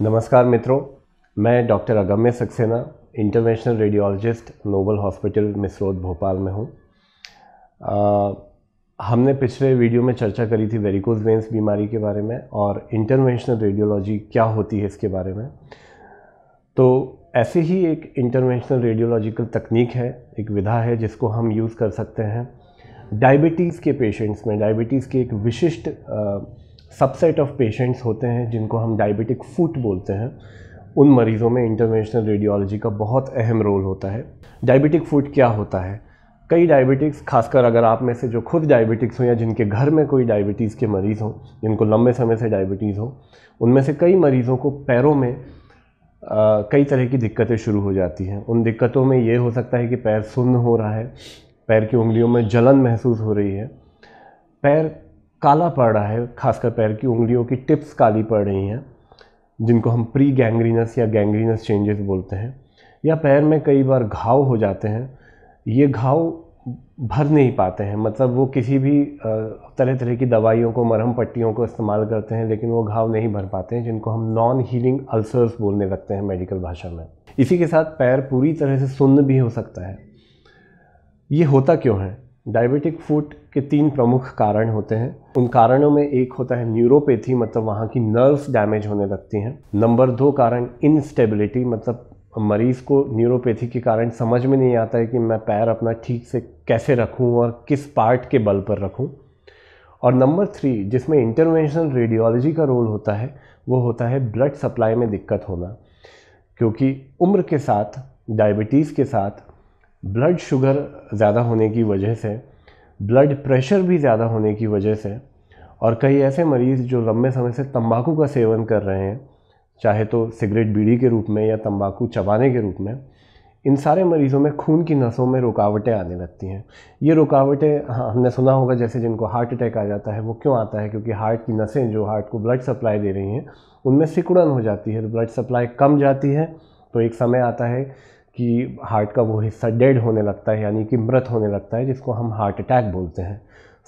नमस्कार मित्रों मैं doctor Agamya Saxena international radiologist noble hospital Misrod Bhopal में हूँ हमने पिछले वीडियो में चर्चा करी थी वेरिकोज वेंस बीमारी के बारे में और इंटरवेंशनल रेडियोलॉजी क्या होती है इसके बारे में तो ऐसे ही एक इंटरवेंशनल रेडियोलॉजिकल तकनीक है एक विधा है जिसको हम यूज़ कर सकते हैं डायबिटीज़ के पेशेंट्स में डायबिटीज़ के एक विशिष्ट सबसेट ऑफ पेशेंट्स होते हैं जिनको हम डायबिटिक फूट बोलते हैं उन मरीज़ों में इंटरवेंशनल रेडियोलॉजी का बहुत अहम रोल होता है डायबिटिक फूट क्या होता है कई डायबिटिक्स खासकर अगर आप में से जो खुद डायबिटिक्स हों या जिनके घर में कोई डायबिटीज़ के मरीज़ हों जिनको लंबे समय से डायबिटीज़ हो उनमें से कई मरीज़ों को पैरों में कई तरह की दिक्कतें शुरू हो जाती हैं उन दिक्कतों में ये हो सकता है कि पैर सुन्न हो रहा है पैर की उंगलियों में जलन महसूस हो रही है पैर काला पड़ रहा है खासकर पैर की उंगलियों की टिप्स काली पड़ रही हैं जिनको हम प्री गैंग्रीनस या गैंग्रीनस चेंजेस बोलते हैं या पैर में कई बार घाव हो जाते हैं ये घाव भर नहीं पाते हैं मतलब वो किसी भी तरह तरह की दवाइयों को मरहम पट्टियों को इस्तेमाल करते हैं लेकिन वो घाव नहीं भर पाते हैं जिनको हम नॉन हीलिंग अल्सर्स बोलने लगते हैं मेडिकल भाषा में इसी के साथ पैर पूरी तरह से सुन्न भी हो सकता है ये होता क्यों है डायबिटिक फूट के तीन प्रमुख कारण होते हैं उन कारणों में एक होता है न्यूरोपैथी मतलब वहाँ की नर्व्स डैमेज होने लगती हैं नंबर दो कारण इनस्टेबिलिटी मतलब मरीज़ को न्यूरोपैथी के कारण समझ में नहीं आता है कि मैं पैर अपना ठीक से कैसे रखूं और किस पार्ट के बल पर रखूं और नंबर थ्री जिसमें इंटरवेंशनल रेडियोलॉजी का रोल होता है वो होता है ब्लड सप्लाई में दिक्कत होना क्योंकि उम्र के साथ डायबिटीज़ के साथ ब्लड शुगर ज़्यादा होने की वजह से ब्लड प्रेशर भी ज़्यादा होने की वजह से और कई ऐसे मरीज़ जो लंबे समय से तंबाकू का सेवन कर रहे हैं चाहे तो सिगरेट बीड़ी के रूप में या तंबाकू चबाने के रूप में इन सारे मरीज़ों में खून की नसों में रुकावटें आने लगती हैं ये रुकावटें हाँ हमने सुना होगा जैसे जिनको हार्ट अटैक आ जाता है वो क्यों आता है क्योंकि हार्ट की नसें जो हार्ट को ब्लड सप्लाई दे रही हैं उनमें सिकुड़न हो जाती है तो ब्लड सप्लाई कम जाती है तो एक समय आता है कि हार्ट का वो हिस्सा डेड होने लगता है यानी कि मृत होने लगता है जिसको हम हार्ट अटैक बोलते हैं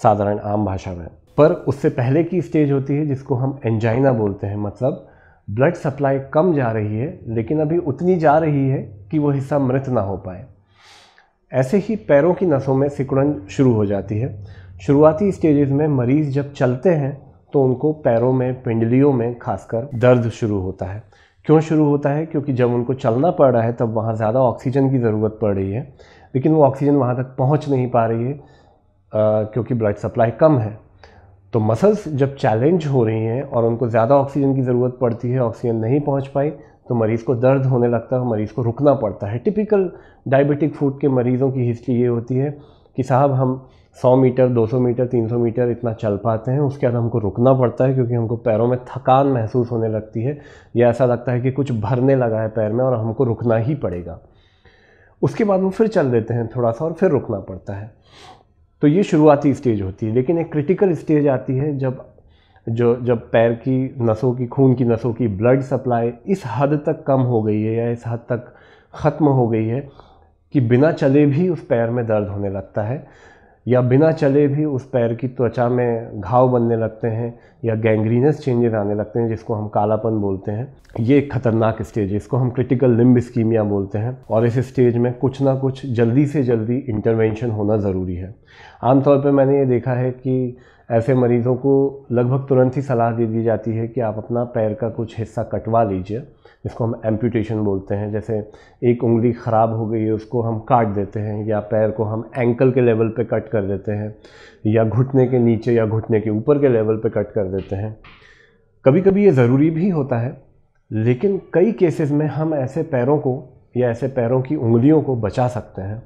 साधारण आम भाषा में पर उससे पहले की स्टेज होती है जिसको हम एंजाइना बोलते हैं मतलब ब्लड सप्लाई कम जा रही है लेकिन अभी उतनी जा रही है कि वो हिस्सा मृत ना हो पाए ऐसे ही पैरों की नसों में सिकुड़न शुरू हो जाती है शुरुआती स्टेजेस में मरीज़ जब चलते हैं तो उनको पैरों में पिंडलियों में खासकर दर्द शुरू होता है क्यों शुरू होता है क्योंकि जब उनको चलना पड़ रहा है तब वहाँ ज़्यादा ऑक्सीजन की ज़रूरत पड़ रही है लेकिन वो ऑक्सीजन वहाँ तक पहुँच नहीं पा रही है आ, क्योंकि ब्लड सप्लाई कम है तो मसल्स जब चैलेंज हो रही हैं और उनको ज़्यादा ऑक्सीजन की ज़रूरत पड़ती है ऑक्सीजन नहीं पहुंच पाई तो मरीज़ को दर्द होने लगता है मरीज़ को रुकना पड़ता है टिपिकल डायबिटिक फूड के मरीज़ों की हिस्ट्री ये होती है कि साहब हम 100 मीटर 200 मीटर 300 मीटर इतना चल पाते हैं उसके बाद हमको रुकना पड़ता है क्योंकि हमको पैरों में थकान महसूस होने लगती है या ऐसा लगता है कि कुछ भरने लगा है पैर में और हमको रुकना ही पड़ेगा उसके बाद वो फिर चल देते हैं थोड़ा सा और फिर रुकना पड़ता है तो ये शुरुआती स्टेज होती है लेकिन एक क्रिटिकल स्टेज आती है जब जो जब पैर की नसों की खून की नसों की ब्लड सप्लाई इस हद तक कम हो गई है या इस हद तक ख़त्म हो गई है कि बिना चले भी उस पैर में दर्द होने लगता है या बिना चले भी उस पैर की त्वचा में घाव बनने लगते हैं या गैंग्रीनस चेंजेस आने लगते हैं जिसको हम कालापन बोलते हैं ये एक खतरनाक स्टेज है इसको हम क्रिटिकल लिम्ब स्कीमिया बोलते हैं और इस स्टेज में कुछ ना कुछ जल्दी से जल्दी इंटरवेंशन होना ज़रूरी है आमतौर पर मैंने ये देखा है कि ऐसे मरीज़ों को लगभग तुरंत ही सलाह दे दी जाती है कि आप अपना पैर का कुछ हिस्सा कटवा लीजिए जिसको हम एम्पूटेशन बोलते हैं जैसे एक उंगली ख़राब हो गई है उसको हम काट देते हैं या पैर को हम एंकल के लेवल पे कट कर देते हैं या घुटने के नीचे या घुटने के ऊपर के लेवल पे कट कर देते हैं कभी कभी ये ज़रूरी भी होता है लेकिन कई केसेस में हम ऐसे पैरों को या ऐसे पैरों की उंगलियों को बचा सकते हैं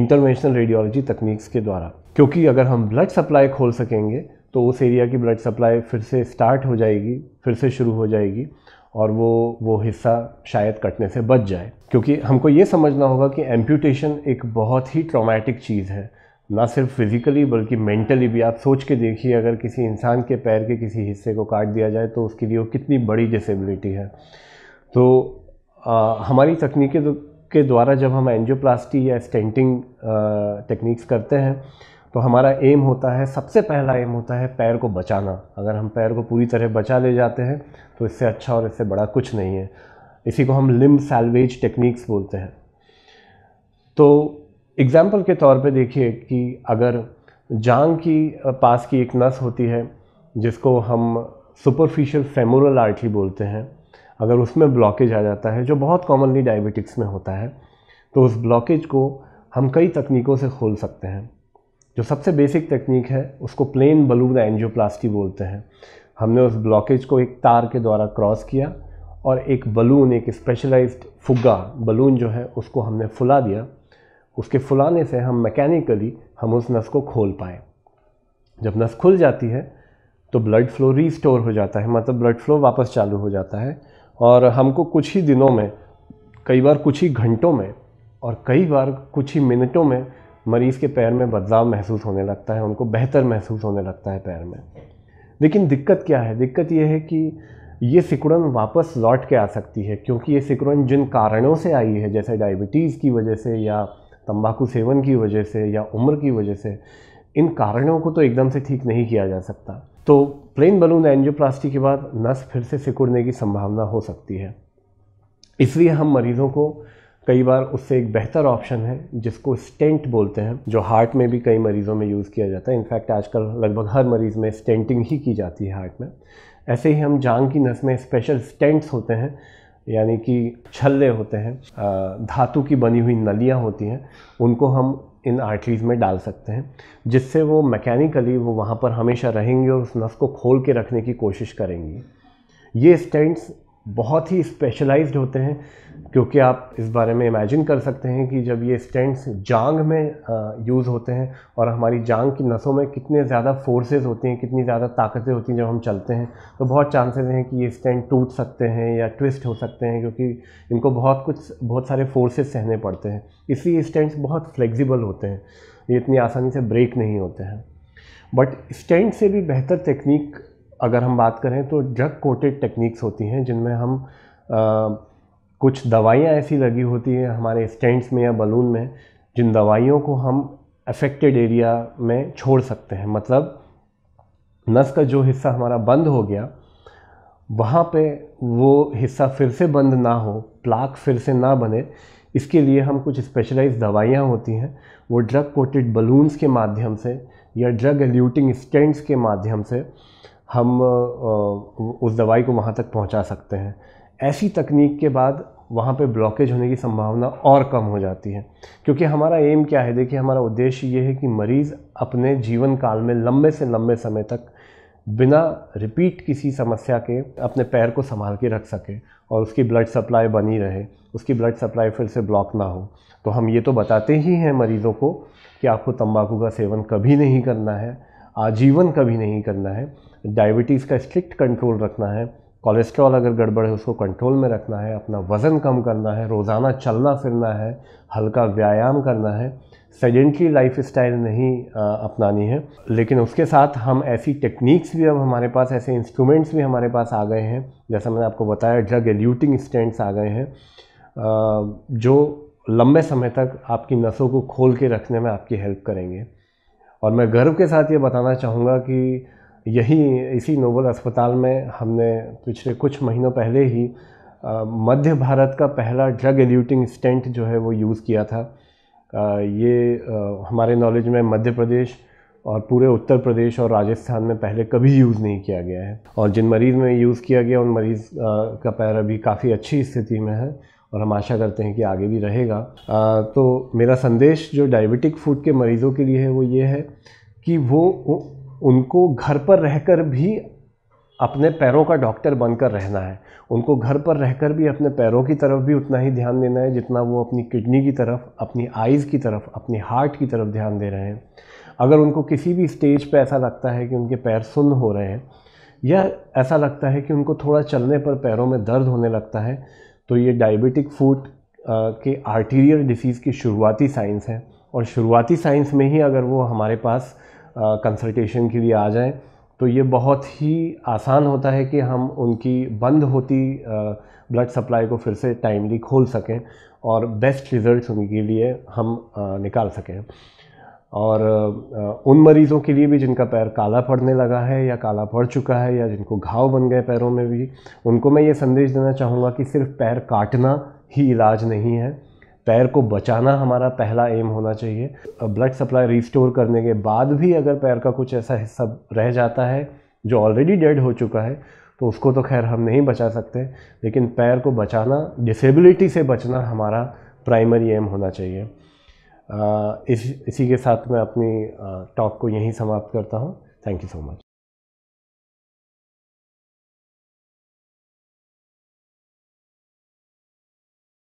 इंटरवेंशनल रेडियोलॉजी तकनीक्स के द्वारा क्योंकि अगर हम ब्लड सप्लाई खोल सकेंगे तो उस एरिया की ब्लड सप्लाई फिर से स्टार्ट हो जाएगी फिर से शुरू हो जाएगी और वो वो हिस्सा शायद कटने से बच जाए क्योंकि हमको ये समझना होगा कि एम्प्यूटेशन एक बहुत ही ट्रॉमेटिक चीज़ है ना सिर्फ फिज़िकली बल्कि मेंटली भी आप सोच के देखिए अगर किसी इंसान के पैर के किसी हिस्से को काट दिया जाए तो उसके लिए वो कितनी बड़ी डिसेबिलिटी है तो आ, हमारी तकनीकें के द्वारा जब हम एनजियोप्लास्टी या स्टेंटिंग टेक्निक्स करते हैं तो हमारा एम होता है सबसे पहला एम होता है पैर को बचाना अगर हम पैर को पूरी तरह बचा ले जाते हैं तो इससे अच्छा और इससे बड़ा कुछ नहीं है इसी को हम लिम सैलवेज टेक्निक्स बोलते हैं तो एग्ज़ाम्पल के तौर पे देखिए कि अगर जांग की पास की एक नस होती है जिसको हम सुपरफिशियल फेमोरल आर्टरी बोलते हैं अगर उसमें ब्लॉकेज आ जाता है जो बहुत कॉमनली डायबिटिक्स में होता है तो उस ब्लॉकेज को हम कई तकनीकों से खोल सकते हैं जो सबसे बेसिक तकनीक है उसको प्लेन बलून एंजियोप्लास्टी बोलते हैं हमने उस ब्लॉकेज को एक तार के द्वारा क्रॉस किया और एक बलून एक स्पेशलाइज्ड फुग्गा बलून जो है उसको हमने फुला दिया उसके फुलाने से हम मैकेनिकली हम उस नस को खोल पाए जब नस खुल जाती है तो ब्लड फ्लो रीस्टोर हो जाता है मतलब ब्लड फ्लो वापस चालू हो जाता है और हमको कुछ ही दिनों में कई बार कुछ ही घंटों में और कई बार कुछ ही मिनटों में मरीज़ के पैर में बदलाव महसूस होने लगता है उनको बेहतर महसूस होने लगता है पैर में लेकिन दिक्कत क्या है दिक्कत यह है कि ये सिकुड़न वापस लौट के आ सकती है क्योंकि ये सिकुड़न जिन कारणों से आई है जैसे डायबिटीज़ की वजह से या तंबाकू सेवन की वजह से या उम्र की वजह से इन कारणों को तो एकदम से ठीक नहीं किया जा सकता तो प्लेन बलून एंजियोप्लास्टी के बाद नस फिर से सिकुड़ने की संभावना हो सकती है इसलिए हम मरीज़ों को कई बार उससे एक बेहतर ऑप्शन है जिसको स्टेंट बोलते हैं जो हार्ट में भी कई मरीज़ों में यूज़ किया जाता है इनफैक्ट आजकल लगभग हर मरीज़ में स्टेंटिंग ही की जाती है हार्ट में ऐसे ही हम जांग की नस में स्पेशल स्टेंट्स होते हैं यानी कि छल्ले होते हैं धातु की बनी हुई नलियाँ होती हैं उनको हम इन आर्टरीज़ में डाल सकते हैं जिससे वो मैकेनिकली वो वहाँ पर हमेशा रहेंगे और उस नस को खोल के रखने की कोशिश करेंगी ये स्टेंट्स बहुत ही स्पेशलाइज्ड होते हैं क्योंकि आप इस बारे में इमेजिन कर सकते हैं कि जब ये स्टेंट्स जांग में यूज़ होते हैं और हमारी जांग की नसों में कितने ज़्यादा फोर्सेस होती हैं कितनी ज़्यादा ताकतें होती हैं जब हम चलते हैं तो बहुत चांसेस हैं कि ये स्टेंट टूट सकते हैं या ट्विस्ट हो सकते हैं क्योंकि इनको बहुत कुछ बहुत सारे फोर्सेस सहने पड़ते हैं इसलिए स्टेंट्स बहुत फ्लेक्सिबल होते हैं ये इतनी आसानी से ब्रेक नहीं होते हैं बट स्टेंट से भी बेहतर टेक्निक अगर हम बात करें तो ड्रग कोटेड टेक्निक्स होती हैं जिनमें हम आ, कुछ दवाइयाँ ऐसी लगी होती हैं हमारे स्टेंट्स में या बलून में जिन दवाइयों को हम अफेक्टेड एरिया में छोड़ सकते हैं मतलब नस का जो हिस्सा हमारा बंद हो गया वहाँ पे वो हिस्सा फिर से बंद ना हो प्लाक फिर से ना बने इसके लिए हम कुछ स्पेशलाइज दवाइयाँ होती हैं वो ड्रग कोटेड बलून्स के माध्यम से या ड्रग एल्यूटिंग स्टेंट्स के माध्यम से हम उस दवाई को वहाँ तक पहुँचा सकते हैं ऐसी तकनीक के बाद वहाँ पे ब्लॉकेज होने की संभावना और कम हो जाती है क्योंकि हमारा एम क्या है देखिए हमारा उद्देश्य ये है कि मरीज़ अपने जीवन काल में लंबे से लंबे समय तक बिना रिपीट किसी समस्या के अपने पैर को संभाल के रख सके और उसकी ब्लड सप्लाई बनी रहे उसकी ब्लड सप्लाई फिर से ब्लॉक ना हो तो हम ये तो बताते ही हैं मरीज़ों को कि आपको तंबाकू का सेवन कभी नहीं करना है आजीवन कभी नहीं करना है डायबिटीज़ का स्ट्रिक्ट कंट्रोल रखना है कोलेस्ट्रॉल अगर गड़बड़ है उसको कंट्रोल में रखना है अपना वज़न कम करना है रोज़ाना चलना फिरना है हल्का व्यायाम करना है सडेंटली लाइफ स्टाइल नहीं अपनानी है लेकिन उसके साथ हम ऐसी टेक्निक्स भी अब हमारे पास ऐसे इंस्ट्रूमेंट्स भी हमारे पास आ गए हैं जैसा मैंने आपको बताया ड्रग एल्यूटिंग स्टेंट्स आ गए हैं जो लंबे समय तक आपकी नसों को खोल के रखने में आपकी हेल्प करेंगे और मैं गर्व के साथ ये बताना चाहूँगा कि यही इसी नोबल अस्पताल में हमने पिछले कुछ महीनों पहले ही मध्य भारत का पहला ड्रग एल्यूटिंग स्टेंट जो है वो यूज़ किया था ये हमारे नॉलेज में मध्य प्रदेश और पूरे उत्तर प्रदेश और राजस्थान में पहले कभी यूज़ नहीं किया गया है और जिन मरीज़ में यूज़ किया गया उन मरीज़ का पैर अभी काफ़ी अच्छी स्थिति में है और हम आशा करते हैं कि आगे भी रहेगा आ, तो मेरा संदेश जो डायबिटिक फूड के मरीज़ों के लिए है वो ये है कि वो उनको घर पर रहकर भी अपने पैरों का डॉक्टर बनकर रहना है उनको घर पर रहकर भी अपने पैरों की तरफ भी उतना ही ध्यान देना है जितना वो अपनी किडनी की तरफ अपनी आइज़ की तरफ अपने हार्ट की तरफ ध्यान दे रहे हैं अगर उनको किसी भी स्टेज पर ऐसा लगता है कि उनके पैर सुन्न हो रहे हैं या ऐसा लगता है कि उनको थोड़ा चलने पर पैरों में दर्द होने लगता है तो ये डायबिटिक फूड के आर्टीरियल डिसीज़ की शुरुआती साइंस है और शुरुआती साइंस में ही अगर वो हमारे पास कंसल्टेशन के लिए आ जाए तो ये बहुत ही आसान होता है कि हम उनकी बंद होती ब्लड सप्लाई को फिर से टाइमली खोल सकें और बेस्ट रिज़ल्ट उनके लिए हम निकाल सकें और उन मरीज़ों के लिए भी जिनका पैर काला पड़ने लगा है या काला पड़ चुका है या जिनको घाव बन गए पैरों में भी उनको मैं ये संदेश देना चाहूँगा कि सिर्फ पैर काटना ही इलाज नहीं है पैर को बचाना हमारा पहला एम होना चाहिए ब्लड सप्लाई रिस्टोर करने के बाद भी अगर पैर का कुछ ऐसा हिस्सा रह जाता है जो ऑलरेडी डेड हो चुका है तो उसको तो खैर हम नहीं बचा सकते लेकिन पैर को बचाना डिसेबिलिटी से बचना हमारा प्राइमरी एम होना चाहिए इस इसी के साथ मैं अपनी टॉक को यहीं समाप्त करता हूँ थैंक यू सो मच